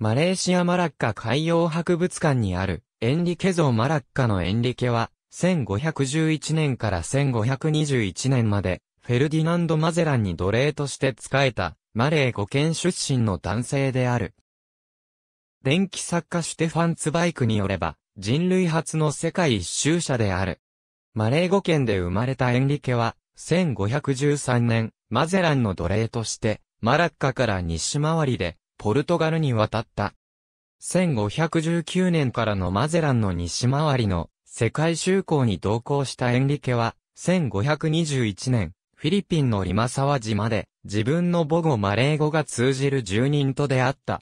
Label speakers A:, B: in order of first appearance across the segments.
A: マレーシアマラッカ海洋博物館にある、エンリケ像マラッカのエンリケは、1511年から1521年まで、フェルディナンド・マゼランに奴隷として仕えた、マレー語県出身の男性である。電気作家シュテファン・ツバイクによれば、人類初の世界一周者である。マレー語圏で生まれたエンリケは、1513年、マゼランの奴隷として、マラッカから西回りで、ポルトガルに渡った。1519年からのマゼランの西回りの世界修行に同行したエンリケは、1521年、フィリピンのリマサワ島で、自分の母語マレー語が通じる住人と出会った。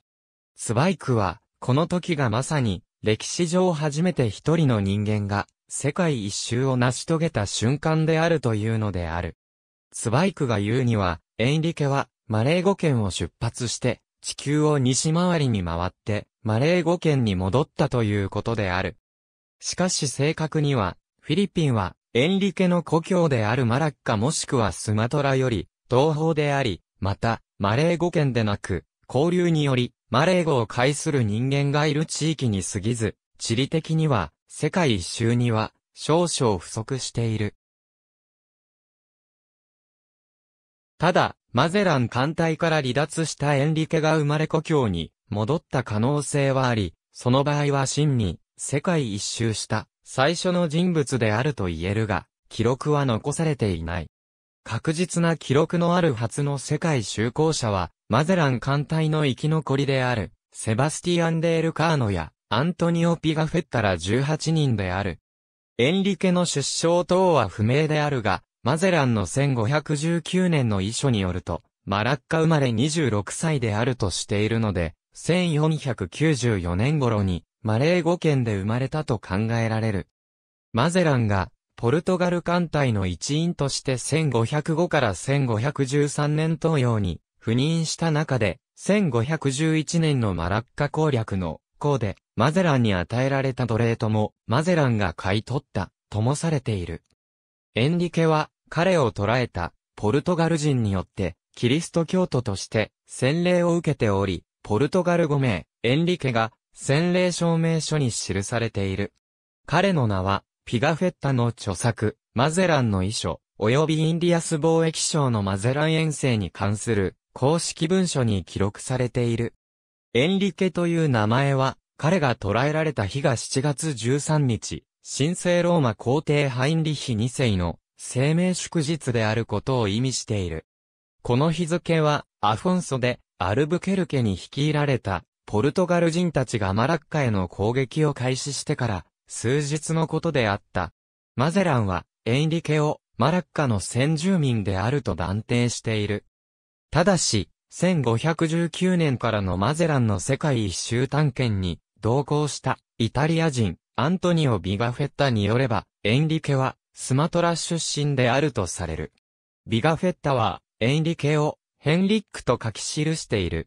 A: スバイクは、この時がまさに、歴史上初めて一人の人間が、世界一周を成し遂げた瞬間であるというのである。スバイクが言うには、エンリケは、マレー語圏を出発して、地球を西回りに回って、マレー語圏に戻ったということである。しかし正確には、フィリピンは、エンリケの故郷であるマラッカもしくはスマトラより、東方であり、また、マレー語圏でなく、交流により、マレー語を介する人間がいる地域に過ぎず、地理的には、世界一周には、少々不足している。ただ、マゼラン艦隊から離脱したエンリケが生まれ故郷に戻った可能性はあり、その場合は真に世界一周した最初の人物であると言えるが、記録は残されていない。確実な記録のある初の世界就航者は、マゼラン艦隊の生き残りである、セバスティアン・デール・カーノや、アントニオ・ピガフェッタら18人である。エンリケの出生等は不明であるが、マゼランの1519年の遺書によると、マラッカ生まれ26歳であるとしているので、1494年頃にマレー語圏で生まれたと考えられる。マゼランがポルトガル艦隊の一員として1505から1513年東洋に赴任した中で、1511年のマラッカ攻略の項で、マゼランに与えられた奴隷とも、マゼランが買い取った、ともされている。エンリケは、彼を捕らえた、ポルトガル人によって、キリスト教徒として、洗礼を受けており、ポルトガル語名、エンリケが、洗礼証明書に記されている。彼の名は、ピガフェッタの著作、マゼランの遺書、及びインディアス貿易省のマゼラン遠征に関する、公式文書に記録されている。エンリケという名前は、彼が捕らえられた日が7月13日、神聖ローマ皇帝ハインリヒ2世の生命祝日であることを意味している。この日付は、アフォンソで、アルブケルケに率いられた、ポルトガル人たちがマラッカへの攻撃を開始してから、数日のことであった。マゼランは、エンリケを、マラッカの先住民であると断定している。ただし、1519年からのマゼランの世界一周探検に、同行した、イタリア人、アントニオ・ビガフェッタによれば、エンリケは、スマトラ出身であるとされる。ビガフェッタは、エンリケを、ヘンリックと書き記している。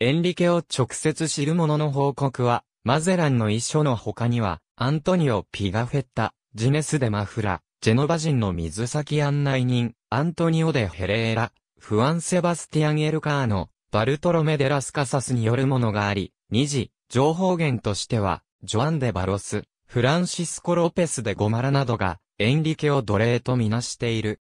A: エンリケを直接知る者の報告は、マゼランの遺書の他には、アントニオ・ピガフェッタ、ジネス・デ・マフラ、ジェノバ人の水先案内人、アントニオ・デ・ヘレーラ、フアン・セバスティアン・エルカーノ、バルトロメ・デ・ラスカサスによるものがあり、2次、情報源としては、ジョアン・デ・バロス、フランシスコ・ロペス・デ・ゴマラなどが、エンリケを奴隷とみなしている。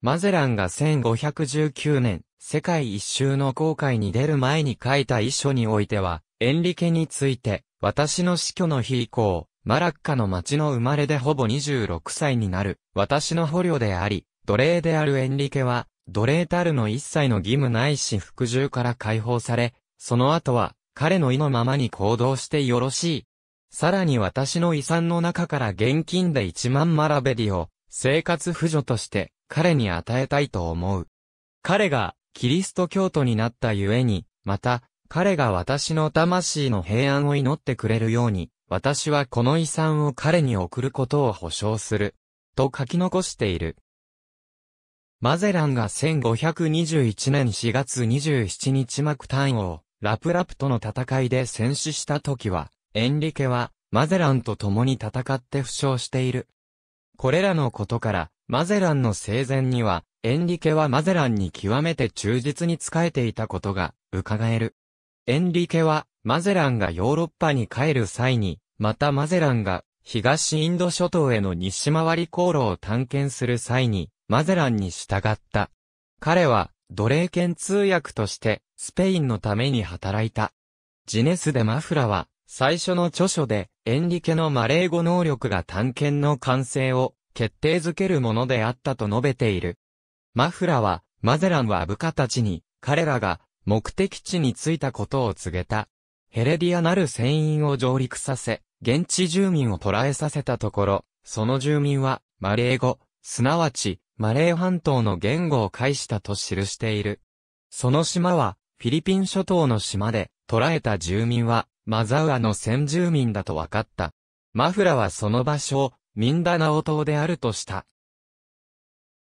A: マゼランが1519年、世界一周の航海に出る前に書いた遺書においては、エンリケについて、私の死去の日以降、マラッカの町の生まれでほぼ26歳になる、私の捕虜であり、奴隷であるエンリケは、奴隷たるの一切の義務ないし服従から解放され、その後は、彼の意のままに行動してよろしい、さらに私の遺産の中から現金で1万マラベリを生活扶助として彼に与えたいと思う。彼がキリスト教徒になったゆえに、また彼が私の魂の平安を祈ってくれるように、私はこの遺産を彼に送ることを保証する。と書き残している。マゼランが1521年4月27日幕単位を王、ラプラプとの戦いで戦死した時は、エンリケは、マゼランと共に戦って負傷している。これらのことから、マゼランの生前には、エンリケはマゼランに極めて忠実に仕えていたことが、伺える。エンリケは、マゼランがヨーロッパに帰る際に、またマゼランが、東インド諸島への西回り航路を探検する際に、マゼランに従った。彼は、奴隷犬通訳として、スペインのために働いた。ジネス・デ・マフラは、最初の著書で、エンリケのマレー語能力が探検の完成を決定づけるものであったと述べている。マフラは、マゼランは部下たちに、彼らが目的地に着いたことを告げた。ヘレディアなる船員を上陸させ、現地住民を捕らえさせたところ、その住民は、マレー語、すなわち、マレー半島の言語を介したと記している。その島は、フィリピン諸島の島で、捕らえた住民は、マザウアの先住民だと分かった。マフラはその場所をミンダナオ島であるとした。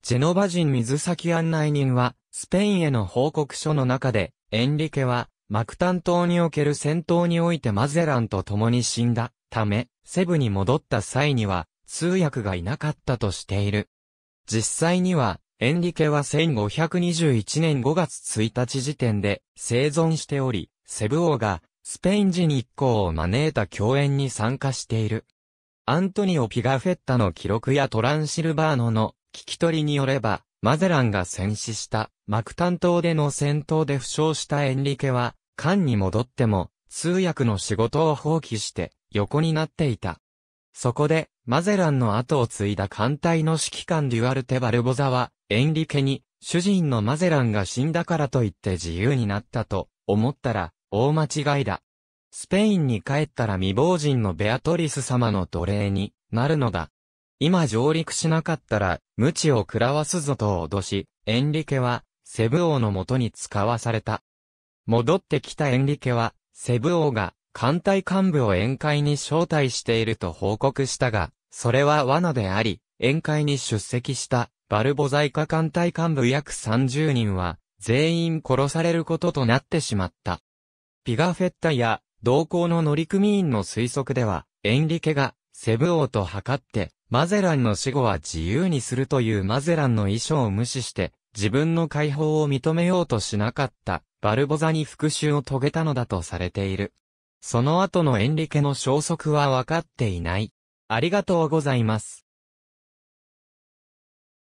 A: ジェノバ人水先案内人は、スペインへの報告書の中で、エンリケは、マクタン島における戦闘においてマゼランと共に死んだため、セブに戻った際には、通訳がいなかったとしている。実際には、エンリケは1521年5月1日時点で生存しており、セブ王がスペイン人一行を招いた共演に参加している。アントニオ・ピガフェッタの記録やトランシルバーノの聞き取りによれば、マゼランが戦死したマクタン島での戦闘で負傷したエンリケは、艦に戻っても通訳の仕事を放棄して横になっていた。そこで、マゼランの後を継いだ艦隊の指揮官デュアルテ・バルボザは、エンリケに、主人のマゼランが死んだからと言って自由になったと思ったら、大間違いだ。スペインに帰ったら未亡人のベアトリス様の奴隷になるのだ。今上陸しなかったら、無知を食らわすぞと脅し、エンリケは、セブ王のもとに使わされた。戻ってきたエンリケは、セブ王が、艦隊幹部を宴会に招待していると報告したが、それは罠であり、宴会に出席した、バルボザイカ艦隊幹部約30人は、全員殺されることとなってしまった。ピガフェッタや同行の乗組員の推測では、エンリケがセブ王と測って、マゼランの死後は自由にするというマゼランの遺書を無視して、自分の解放を認めようとしなかった、バルボザに復讐を遂げたのだとされている。その後のエンリケの消息は分かっていない。ありがとうございます。